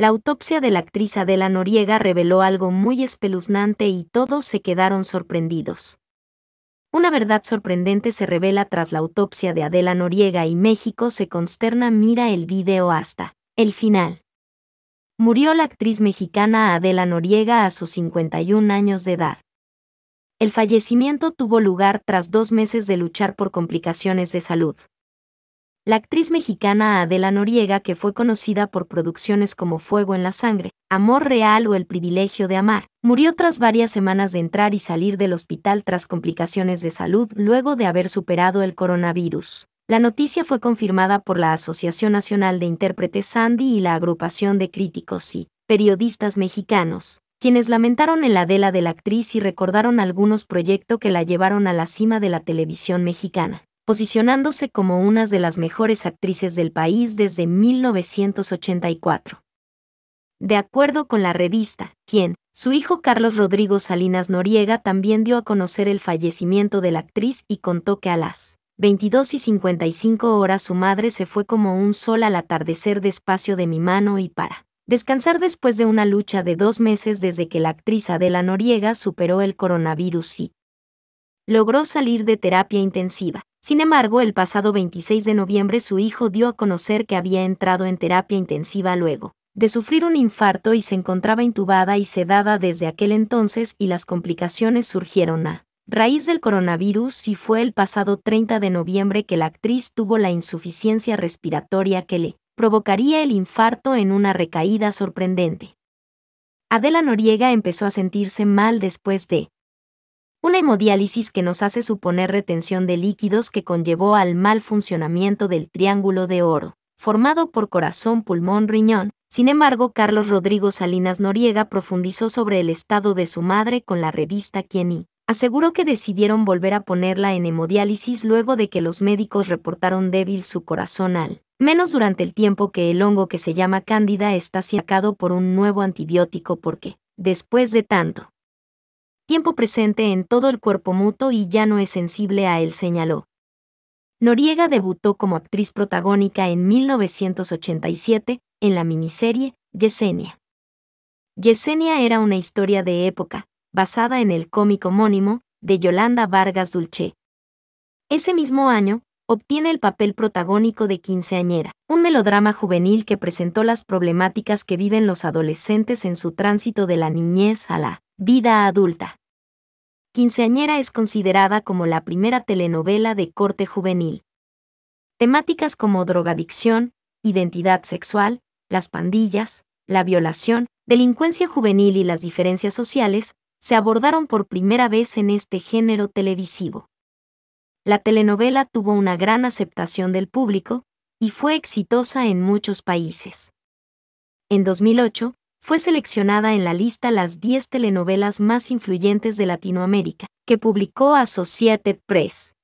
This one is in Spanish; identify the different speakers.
Speaker 1: La autopsia de la actriz Adela Noriega reveló algo muy espeluznante y todos se quedaron sorprendidos. Una verdad sorprendente se revela tras la autopsia de Adela Noriega y México se consterna mira el video hasta el final. Murió la actriz mexicana Adela Noriega a sus 51 años de edad. El fallecimiento tuvo lugar tras dos meses de luchar por complicaciones de salud. La actriz mexicana Adela Noriega, que fue conocida por producciones como Fuego en la Sangre, Amor Real o El Privilegio de Amar, murió tras varias semanas de entrar y salir del hospital tras complicaciones de salud luego de haber superado el coronavirus. La noticia fue confirmada por la Asociación Nacional de Intérpretes Sandy y la agrupación de críticos y periodistas mexicanos, quienes lamentaron el Adela de la actriz y recordaron algunos proyectos que la llevaron a la cima de la televisión mexicana posicionándose como una de las mejores actrices del país desde 1984. De acuerdo con la revista, quien, su hijo Carlos Rodrigo Salinas Noriega también dio a conocer el fallecimiento de la actriz y contó que a las 22 y 55 horas su madre se fue como un sol al atardecer despacio de mi mano y para descansar después de una lucha de dos meses desde que la actriz Adela Noriega superó el coronavirus y logró salir de terapia intensiva. Sin embargo, el pasado 26 de noviembre su hijo dio a conocer que había entrado en terapia intensiva luego de sufrir un infarto y se encontraba intubada y sedada desde aquel entonces y las complicaciones surgieron a raíz del coronavirus y fue el pasado 30 de noviembre que la actriz tuvo la insuficiencia respiratoria que le provocaría el infarto en una recaída sorprendente. Adela Noriega empezó a sentirse mal después de una hemodiálisis que nos hace suponer retención de líquidos que conllevó al mal funcionamiento del triángulo de oro, formado por corazón, pulmón, riñón. Sin embargo, Carlos Rodrigo Salinas Noriega profundizó sobre el estado de su madre con la revista Quién y aseguró que decidieron volver a ponerla en hemodiálisis luego de que los médicos reportaron débil su corazón al menos durante el tiempo que el hongo que se llama cándida está sacado por un nuevo antibiótico porque, después de tanto, tiempo presente en todo el cuerpo mutuo y ya no es sensible a él, señaló. Noriega debutó como actriz protagónica en 1987, en la miniserie Yesenia. Yesenia era una historia de época, basada en el cómic homónimo, de Yolanda Vargas Dulce. Ese mismo año, obtiene el papel protagónico de Quinceañera, un melodrama juvenil que presentó las problemáticas que viven los adolescentes en su tránsito de la niñez a la vida adulta. Quinceañera es considerada como la primera telenovela de corte juvenil. Temáticas como drogadicción, identidad sexual, las pandillas, la violación, delincuencia juvenil y las diferencias sociales se abordaron por primera vez en este género televisivo. La telenovela tuvo una gran aceptación del público y fue exitosa en muchos países. En 2008, fue seleccionada en la lista las 10 telenovelas más influyentes de Latinoamérica, que publicó Associated Press.